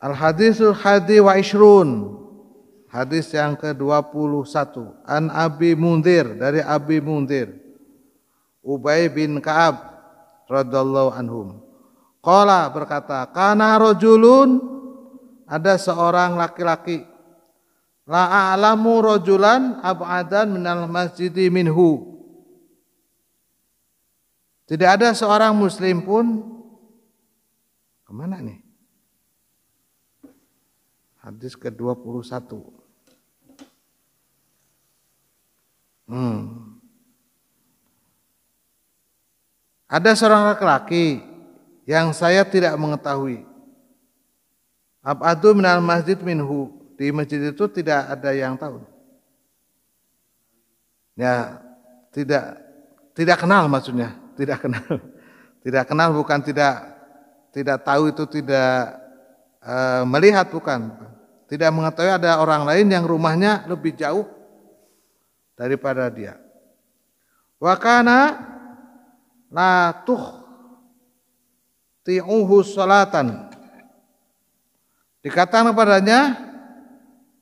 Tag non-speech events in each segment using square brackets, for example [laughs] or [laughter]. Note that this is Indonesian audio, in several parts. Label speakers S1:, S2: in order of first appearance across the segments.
S1: Al-Hadisul Hadi wa Ishrun. Hadis yang ke-21. An Abi Mundir dari Abi Mundir. Ubay bin Ka'ab radallahu anhum. Qala berkata, "Kana rajulun ada seorang laki-laki La a'lamu rajulan ab'adan minal masjid minhu. Tidak ada seorang muslim pun kemana nih? Hadis ke-21. Hmm. Ada seorang laki-laki yang saya tidak mengetahui. Ab'adu minal masjid minhu di masjid itu tidak ada yang tahu. Ya, tidak tidak kenal maksudnya, tidak kenal. [laughs] Tidak kenal bukan tidak tidak tahu itu tidak e, melihat bukan. Tidak mengetahui ada orang lain yang rumahnya lebih jauh daripada dia. Wakana la tuh ti'uhu salatan. Dikatakan kepadanya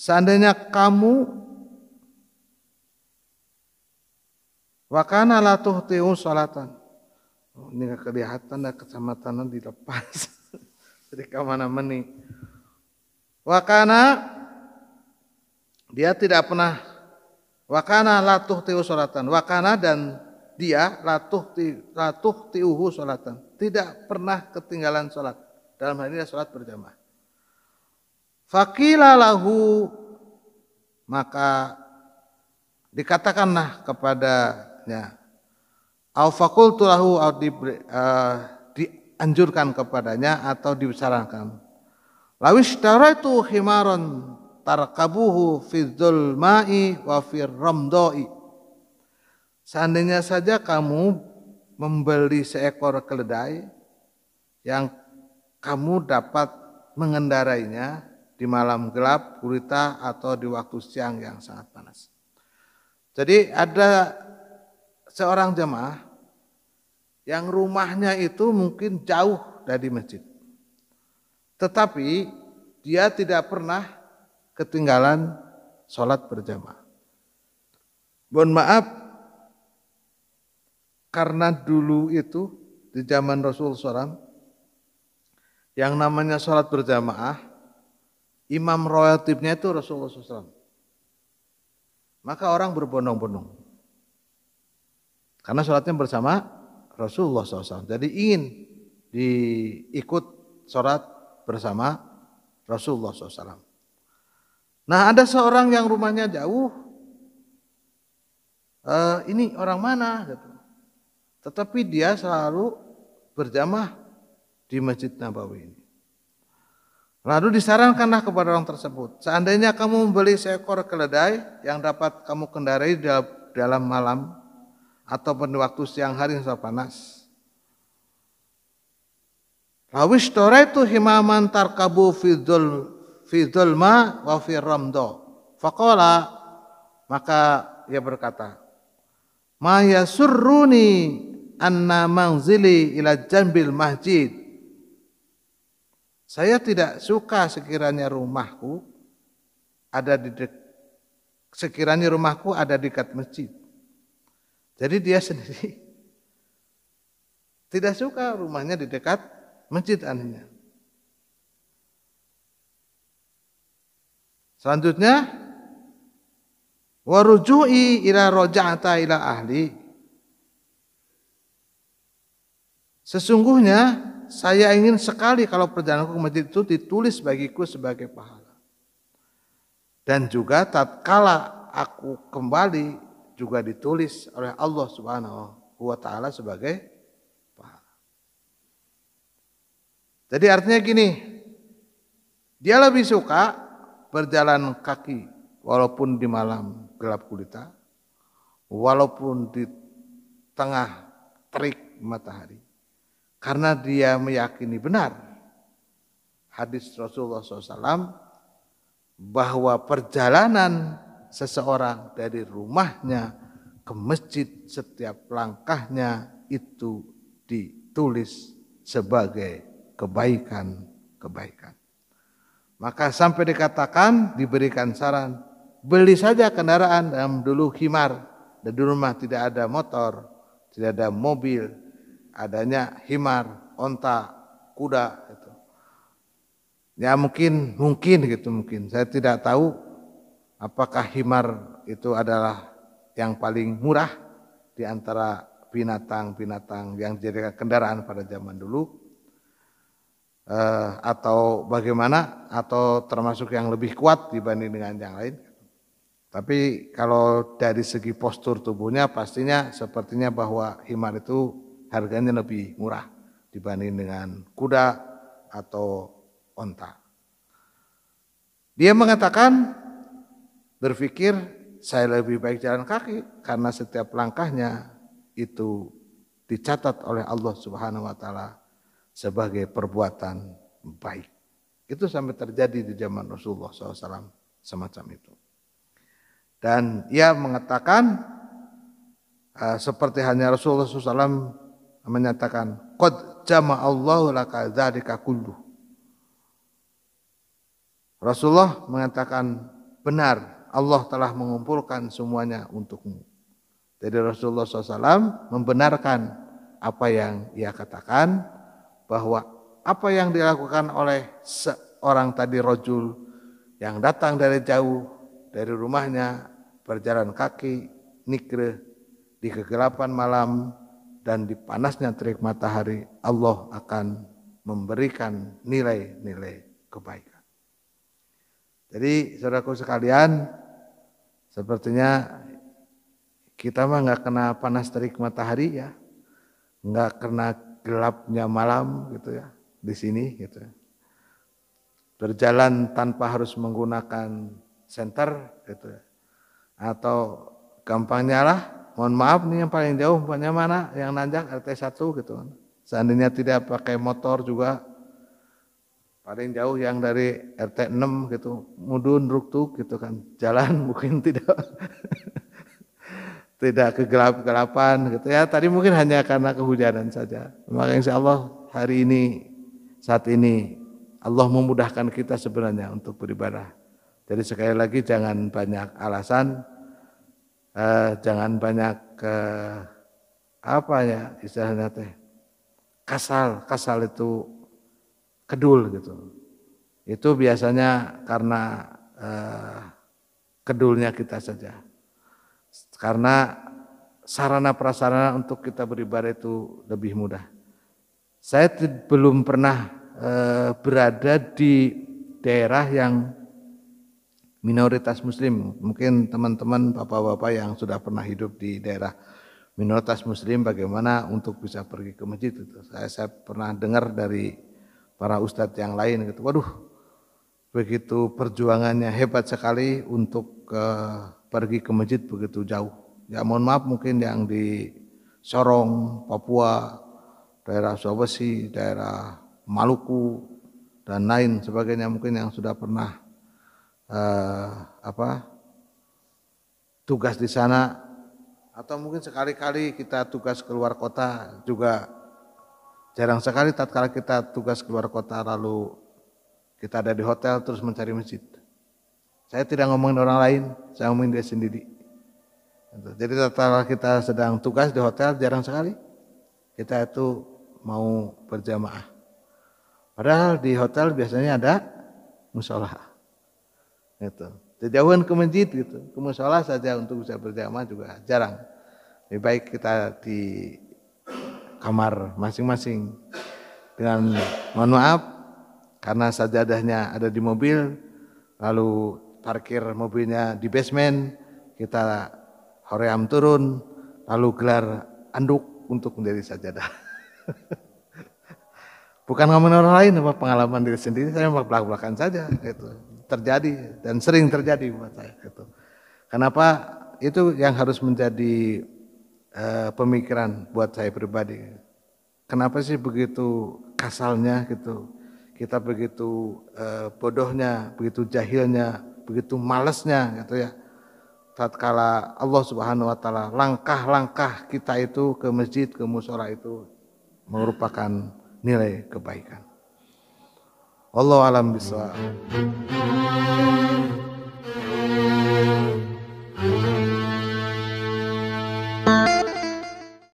S1: Seandainya kamu wakana latuh tiu salatan. Oh, ini gak kelihatan dah di depan. [laughs] Jadi mana meni. Wakana dia tidak pernah wakana latuh tiu salatan. Wakana dan dia latuh ti, latuh tiuhu salatan. Tidak pernah ketinggalan salat. Dalam hal ini salat berjamaah. Fakilalahu lahu maka dikatakanlah kepadanya au fakultu lahu au di, uh, eh, dianjurkan kepadanya atau disarankan lawis itu himaron tarkabuhu fi ma'i wa fi ramdoi seandainya saja kamu membeli seekor keledai yang kamu dapat mengendarainya di malam gelap, gurita atau di waktu siang yang sangat panas. Jadi ada seorang jemaah yang rumahnya itu mungkin jauh dari masjid. Tetapi dia tidak pernah ketinggalan sholat berjamaah. Mohon maaf, karena dulu itu di zaman Rasul SAW, yang namanya sholat berjamaah imam rawatibnya itu Rasulullah SAW. Maka orang berbondong-bondong. Karena sholatnya bersama Rasulullah SAW. Jadi ingin diikut sholat bersama Rasulullah SAW. Nah ada seorang yang rumahnya jauh. E, ini orang mana? Gitu. Tetapi dia selalu berjamah di Masjid Nabawi ini. Lalu disarankanlah kepada orang tersebut, seandainya kamu membeli seekor keledai yang dapat kamu kendarai dalam malam atau pada waktu siang hari yang panas. torai itu himaman tarkabu fidul fidul ma wa ramdo. Fakola maka ia berkata, Ma surruni anna manzili ila jambil masjid saya tidak suka sekiranya rumahku ada di dek, sekiranya rumahku ada dekat masjid. Jadi dia [laughs] sendiri tidak suka rumahnya di dekat masjid anehnya. Selanjutnya warujui ila roja'ata ila ahli. Sesungguhnya saya ingin sekali kalau perjalananku ke masjid itu ditulis bagiku sebagai pahala. Dan juga tatkala aku kembali juga ditulis oleh Allah Subhanahu wa taala sebagai pahala. Jadi artinya gini, dia lebih suka berjalan kaki walaupun di malam gelap gulita, walaupun di tengah terik matahari karena dia meyakini benar hadis Rasulullah SAW bahwa perjalanan seseorang dari rumahnya ke masjid setiap langkahnya itu ditulis sebagai kebaikan-kebaikan. Maka sampai dikatakan diberikan saran, beli saja kendaraan dalam dulu himar dan di rumah tidak ada motor, tidak ada mobil, adanya himar, onta, kuda Gitu. Ya mungkin mungkin gitu mungkin. Saya tidak tahu apakah himar itu adalah yang paling murah di antara binatang-binatang yang dijadikan kendaraan pada zaman dulu Uh, atau bagaimana atau termasuk yang lebih kuat dibanding dengan yang lain. Tapi kalau dari segi postur tubuhnya pastinya sepertinya bahwa himar itu harganya lebih murah dibanding dengan kuda atau onta. Dia mengatakan berpikir saya lebih baik jalan kaki karena setiap langkahnya itu dicatat oleh Allah Subhanahu wa taala sebagai perbuatan baik. Itu sampai terjadi di zaman Rasulullah SAW semacam itu. Dan ia mengatakan eh, seperti hanya Rasulullah SAW menyatakan qad jama Allah laka dzalika kullu. Rasulullah mengatakan benar Allah telah mengumpulkan semuanya untukmu. Jadi Rasulullah SAW membenarkan apa yang ia katakan bahwa apa yang dilakukan oleh seorang tadi rojul yang datang dari jauh dari rumahnya berjalan kaki nikre di kegelapan malam dan di panasnya terik matahari Allah akan memberikan nilai-nilai kebaikan. Jadi saudaraku sekalian, sepertinya kita mah nggak kena panas terik matahari ya, nggak kena gelapnya malam gitu ya di sini gitu. Ya. Berjalan tanpa harus menggunakan senter gitu ya. Atau gampangnya lah mohon maaf nih yang paling jauh punya mana yang nanjak RT 1 gitu kan. seandainya tidak pakai motor juga paling jauh yang dari RT 6 gitu mudun ruktuk gitu kan jalan [laughs] mungkin tidak [laughs] tidak kegelap-gelapan gitu ya tadi mungkin hanya karena kehujanan saja maka insya Allah hari ini saat ini Allah memudahkan kita sebenarnya untuk beribadah jadi sekali lagi jangan banyak alasan eh, jangan banyak eh, apa ya istilahnya teh kasal kasal itu kedul gitu itu biasanya karena eh, kedulnya kita saja karena sarana prasarana untuk kita beribadah itu lebih mudah saya belum pernah eh, berada di daerah yang minoritas muslim. Mungkin teman-teman bapak-bapak yang sudah pernah hidup di daerah minoritas muslim bagaimana untuk bisa pergi ke masjid itu. Saya, saya pernah dengar dari para ustadz yang lain gitu. Waduh, begitu perjuangannya hebat sekali untuk ke eh, pergi ke masjid begitu jauh. Ya mohon maaf mungkin yang di Sorong, Papua, daerah Sulawesi, daerah Maluku, dan lain sebagainya mungkin yang sudah pernah eh, apa tugas di sana atau mungkin sekali-kali kita tugas keluar kota juga jarang sekali tatkala kita tugas keluar kota lalu kita ada di hotel terus mencari masjid. Saya tidak ngomongin orang lain, saya ngomongin dia sendiri. Jadi tatkala kita sedang tugas di hotel jarang sekali kita itu mau berjamaah. Padahal di hotel biasanya ada musola. Gitu. Jauhan ke masjid gitu, ke musola saja untuk bisa berjamaah juga jarang. Lebih baik kita di kamar masing-masing. Dengan mohon maaf karena sajadahnya ada di mobil, lalu parkir mobilnya di basement, kita hoream turun, lalu gelar anduk untuk menjadi sajadah. [laughs] Bukan ngomongin orang lain, apa pengalaman diri sendiri, saya belak-belakan saja gitu terjadi dan sering terjadi buat saya itu. Kenapa itu yang harus menjadi e, pemikiran buat saya pribadi. Kenapa sih begitu kasalnya gitu? Kita begitu e, bodohnya, begitu jahilnya, begitu malesnya gitu ya. Tatkala Allah Subhanahu wa taala langkah-langkah kita itu ke masjid, ke musola itu merupakan nilai kebaikan. Allah alam bisa.